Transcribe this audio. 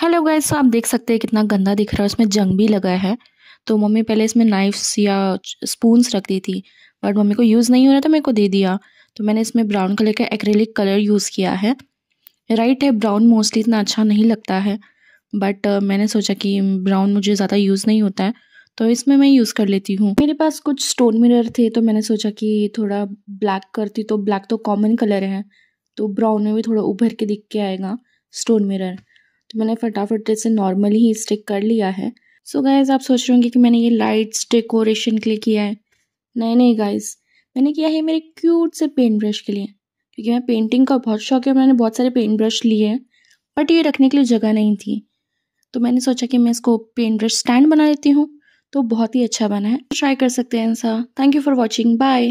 hello तो gas आप देख सकते हैं कितना गंदा दिख रहा है उसमें जंग भी लगा है तो मम्मी पहले इसमें नाइफ्स या स्पून्स रख दी थी बट मम्मी को यूज़ नहीं हो रहा था मेरे को दे दिया तो मैंने इसमें ब्राउन कलर का एक्रेलिक कलर यूज़ किया है राइट है ब्राउन मोस्टली इतना अच्छा नहीं लगता है बट uh, मैंने सोचा कि ब्राउन मुझे ज़्यादा यूज़ नहीं होता है तो इसमें मैं यूज़ कर लेती हूँ मेरे पास कुछ स्टोन मिरर थे तो मैंने सोचा कि थोड़ा ब्लैक करती तो ब्लैक तो कॉमन कलर है तो ब्राउन में भी थोड़ा उभर के दिख के आएगा स्टोन मिरर तो मैंने फटाफट जैसे नॉर्मली ही स्टिक कर लिया है सो so गाइज़ आप सोच रहे होंगे कि मैंने ये लाइट्स डेकोरेशन के लिए किया है नहीं नहीं गाइज़ मैंने किया है मेरे क्यूट से पेंट ब्रश के लिए क्योंकि मैं पेंटिंग का बहुत शौक है मैंने बहुत सारे पेंट ब्रश लिए हैं बट ये रखने के लिए जगह नहीं थी तो मैंने सोचा कि मैं इसको पेंट ब्रश स्टैंड बना लेती हूँ तो बहुत ही अच्छा बना है ट्राई कर सकते हैं ऐसा thank you for watching bye